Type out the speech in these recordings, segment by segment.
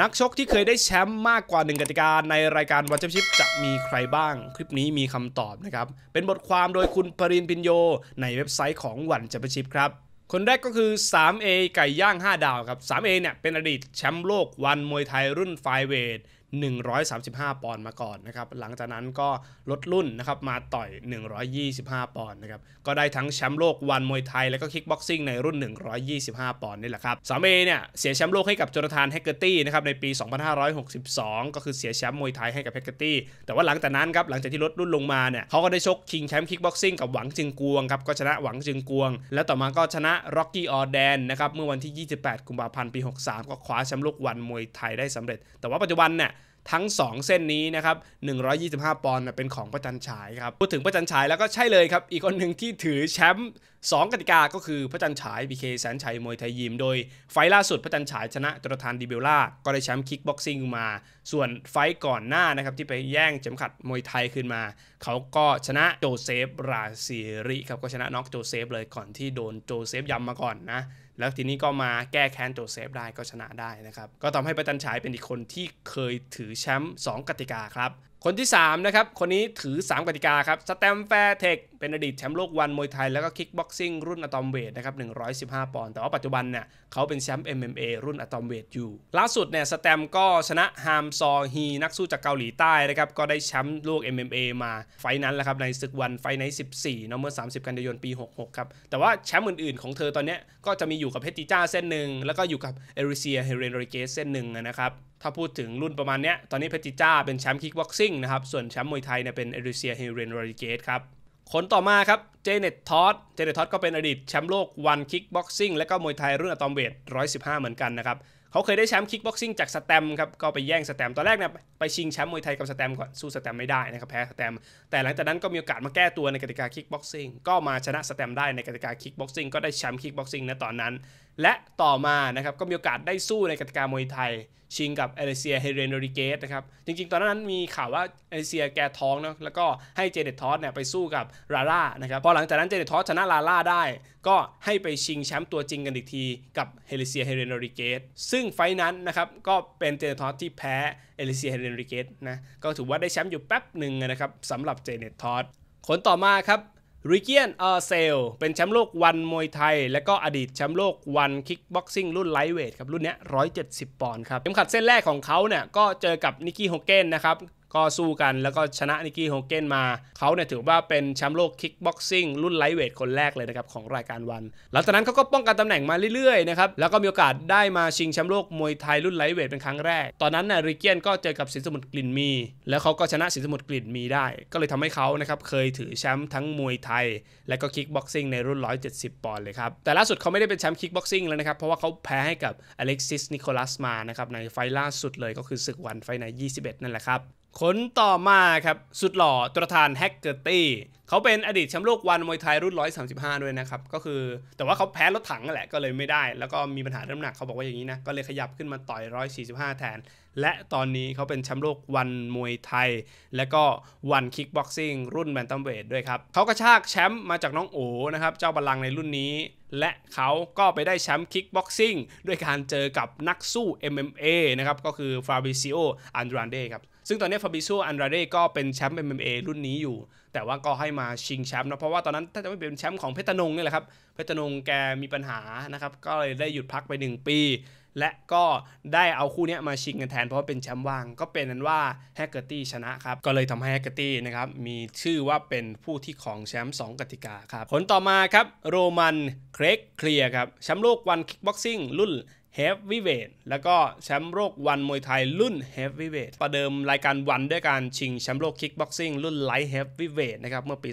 นักชกที่เคยได้แชมป์มากกว่า 1กติกาในรายการวันแชมเ้ชิพจะมีใครบ้าง คลิปนี้มีคำตอบนะครับ เป็นบทความโดยคุณปรินพินโย ในเว็บไซต์ของวันแชมเ้ชิพครับ คนแรกก็คือ 3A ไก่ย่าง 5 ดาวครับ 3A เนี่ยเป็นอดีตแชมป์โลกวันมวยไทยรุ่นไฟเวท135 ปอนด์มาก่อนนะครับ หลังจากนั้นก็ลดรุ่นนะครับมาต่อย 125 ปอนด์นะครับ ก็ได้ทั้งแชมป์โลกวันมวยไทยและก็คิกบ็อกซิ่งในรุ่น 125 ปอนด์นี่แหละครับสามเอเนี่ยเสียแชมป์โลกให้กับโจนาธานแฮกเกอร์ตี้นะครับในปี 2562 ก็คือเสียแชมป์มวยไทยให้กับแฮกเกอร์ตี้ แต่ว่าหลังจากนั้นครับหลังจากที่ลดรุ่นลงมาเนี่ยเขาก็ได้ชกคิงแชมป์คิกบ็อกซิ่งกับหวังจึงกวงครับก็ชนะหวังจึงกวง แล้วต่อมาก็ชนะร็อกกี้ออแดนนะครับเมื่อวันที่ 28กุมภาพันธ์ปี63ก็คว้าแชมป์โลกวันมวยไทยได้สำเร็จ แต่ว่าปัจจุบันเนี่ยทั้ง 2 เส้นนี้นะครับ 125 ปอนด์เป็นของประจันฉายครับ พูดถึงประจันฉายแล้วก็ใช่เลยครับ อีกคนหนึ่งที่ถือแชมป์2กติกาก็คือพระจันฉายบีเคแสนชัยมวยไทยยิม โดยไฟล่าสุดพระจันฉายชนะจรทานดิเบลล่า ก็ได้แชมป์คิกบ็อกซิ่งมา ส่วนไฟก่อนหน้านะครับที่ไปแย่งเข็มขัดมวยไทยขึ้นมา เขาก็ชนะโจเซฟราซีริครับก็ชนะน็อกโจเซฟ เลยก่อนที่โดนโจเซฟยำมาก่อนนะแล้วทีนี้ก็มาแก้แค้นโจเซฟได้ก็ชนะได้นะครับ ก็ทำให้ประจันฉายเป็นอีกคนที่เคยถือแชมป์2กติกาครับคนที่3นะครับ คนนี้ถือ 3กติกาครับสแตมแฟร์เทคเป็นอดีตแชมป์โลกวันมวยไทยแล้วก็คิกบ็อกซิ่งรุ่นอะตอมเวทนะครับ115ปอนด์แต่ว่าปัจจุบันเนี่ยเขาเป็นแชมป์ MMA รุ่นอะตอมเวทอยู่ ล่าสุดเนี่ยสแตมก็ชนะฮามซอฮี นักสู้จากเกาหลีใต้นะครับก็ได้แชมป์โลก MMA มาไฟนั้นแหละครับในศึกวันไฟใน 14เนาะเมื่อ 30 กันยายนปี66ครับแต่ว่าแชมป์อื่นๆ ของเธอตอนนี้ก็จะมีอยู่กับเพชริจ้าเส้นหนึ่งแล้วก็อยู่กับเอริเซียเฮเรนโรเกสเส้นหนึ่งนะครับถ้าพูดถึงรุ่นประมาณเนี้ย ตอนนี้เพติจ้าเป็นแชมป์คิกบ็อกซิ่งนะครับ ส่วนแชมป์มวยไทยเนี่ยเป็นเอริเซียเฮเรนโรดิเกตครับ คนต่อมาครับเจเน็ตทอสเจเน็ตทอสก็เป็นอดีตแชมป์โลกวันคิกบ็อกซิ่งและก็มวยไทยรุ่นอะตอมเวท 115 เหมือนกันนะครับเขาเคยได้แชมป์คิกบ็อกซิ่งจากสแตมครับ ก็ไปแย่งสแตมตอนแรกเนี่ยไปชิงแชมป์มวยไทยกับสแตมก่อน สู้สแตมไม่ได้นะครับแพ้สแตมแต่หลังจากนั้นก็มีโอกาสมาแก้ตัวในกติกาคิกบ็อกซิ่ง ก็มาชนะสแตมได้ในกติกาคิกบ็อกซิ่ง ก็ได้แชมป์คิกบ็อกซิ่งนะตอนนั้น และต่อมานะครับก็มีโอกาสได้สู้ในกติกามวยไทย ชิงกับเอเลเซียเฮเรนริเกสนะครับ จริงๆ ตอนนั้นมีข่าวว่าเอเลเซียแกท้องเนาะแล้วก็ให้เจเนตทอสเนี่ยไปสู้กับลาล่านะครับ พอหลังจากนั้นเจเนตทอสชนะลาล่าได้ก็ให้ไปชิงแชมป์ตัวจริงกันอีกทีกับเฮเลเซียเฮเรนริเกสซึ่งซึ่งไฟนั้นนะครับ ก็เป็นเจเนทอสที่แพ้เอลิเซียเฮเนริเกตนะก็ถือว่าได้แชมป์อยู่แป๊บหนึ่งนะครับสำหรับเจเนทอสคนต่อมาครับริเกียนเออเซลเป็นแชมป์โลกวันมวยไทย และก็อดีตแชมป์โลกวันคิกบ็อกซิ่งรุ่นไลท์เวทครับรุ่นนี้ 170 ปอนด์ครับเข็มขัดเส้นแรกของเขาเนี่ยก็เจอกับนิกกี้อกเกนนะครับก็สู้กันแล้วก็ชนะนิกกี้โฮเกนมาเขาเนี่ยถือว่าเป็นแชมป์โลกคิกบ็อกซิ่งรุ่นไลท์เวทคนแรกเลยนะครับ ของรายการวันหลังจากนั้นเขาก็ป้องกันตำแหน่งมาเรื่อยๆนะครับแล้วก็มีโอกาสได้มาชิงแชมป์โลกมวยไทย รุ่นไลท์เวทเป็นครั้งแรกตอนนั้นน่ะริกเกนก็เจอกับสินสมุทรกลิ่นมี แล้วเขาก็ชนะสินสมุทรกลิ่นมีได้ ก็เลยทำให้เขานะครับ เคยถือแชมป์ทั้งมวยไทยและก็คิกบ็อกซิ่งในรุ่น 170ปอนด์เลยครับแต่ล่าสุดเขาไม่ได้เป็นแชมป์คิกบ็อกซิ่งแล้วนะครับเพราะว่าเขาแพ้ให้กับอเล็กซิสนิโคลัสมานะครับในไฟล่าสุดเลยก็คือศึกวันไฟใน 21นั่นแหละครับคนต่อมาครับ สุดหล่อตรทานแฮกเกอร์ตี้เขาเป็นอดีตแชมป์โลกวันมวยไทยรุ่น 135 ด้วยนะครับ ก็คือแต่ว่าเขาแพ้รถถังันแหละก็เลยไม่ได้ แล้วก็มีปัญหาเรื่องหนักเขาบอกว่าอย่างนี้นะ ก็เลยขยับขึ้นมาต่อย 145 แทน และตอนนี้เขาเป็นแชมป์โลกวันมวยไทย และก็วันคิกบ็อกซิ่งรุ่นแบนตัมเวทด้วยครับ เขากระชากแชมป์มาจากน้องโอนะครับเจ้าบัลลังในรุ่นนี้และเขาก็ไปได้แชมป์คิกบ็อกซิ่งด้วยการเจอกับนักสู้ MMA นะครับก็คือฟาบิซิโออันดรานเดครับซึ่งตอนนี้ฟาบิซิโออันดรานเดก็เป็นแชมป์ MMA รุ่นนี้อยู่ แต่ว่าก็ให้มาชิงแชมป์นะเพราะว่าตอนนั้นถ้าจะไม่เป็นแชมป์ของเพชรนงนี่แหละครับเพชรนงแกมีปัญหานะครับก็เลยได้หยุดพักไป 1 ปีและก็ได้เอาคู่นี้มาชิงกันแทนเพราะว่าเป็นแชมป์ว่างก็เป็นนั้นว่าแฮกเกอร์ตี้ชนะครับ ก็เลยทำให้แฮกเกอร์ตี้นะครับมีชื่อว่าเป็นผู้ที่ของแชมป์2กติกาครับผลต่อมาครับโรมันเครกเคลียร์ครับแชมป์โลกวันคิกบ็อกซิ่งรุ่นเฮฟวีเวทแล้วก็แชมป์โลกวันมวยไทยรุ่นเฮฟวีเวทประเดิมรายการวันด้วยการชิงแชมป์โลกคิกบ็อกซิ่งรุ่นไลท์เฮฟวีเวทนะครับเมื่อปี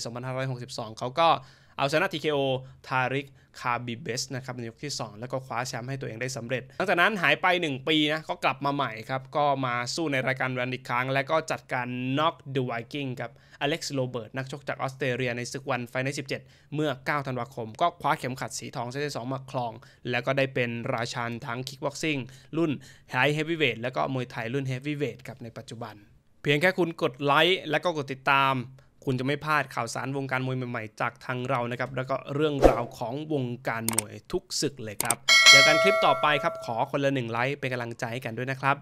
2562เขาก็เอาชนะ TKO ทาริก คาบิเบสนะครับในยกที่ 2 แล้วก็คว้าแชมป์ให้ตัวเองได้สำเร็จ หลังจากนั้นหายไป 1 ปีนะ ก็กลับมาใหม่ครับ ก็มาสู้ในรายการแวนอีกครั้ง และก็จัดการน็อกเดอะไวกิ้งกับอเล็กซ์โรเบิร์ตนักชกจากออสเตรเลีย ในศึกวันไฟนใน 17 เมื่อ 9 ธันวาคม ก็คว้าเข็มขัดสีทองเซตที่2มาครอง แล้วก็ได้เป็นราชาทั้งคิกบ็อกซิ่งรุ่นไฮ เฮฟวีเวท แล้วก็มวยไทยรุ่นเฮฟวีเวทครับในปัจจุบัน เพียงแค่คุณกดไลค์ และก็กดติดตามคุณจะไม่พลาดข่าวสารวงการมวยใหม่ๆจากทางเรานะครับ แล้วก็เรื่องราวของวงการมวยทุกศึกเลยครับเจอกันคลิปต่อไปครับขอคนละหนึ่งไลค์เป็นกำลังใจให้กันด้วยนะครับ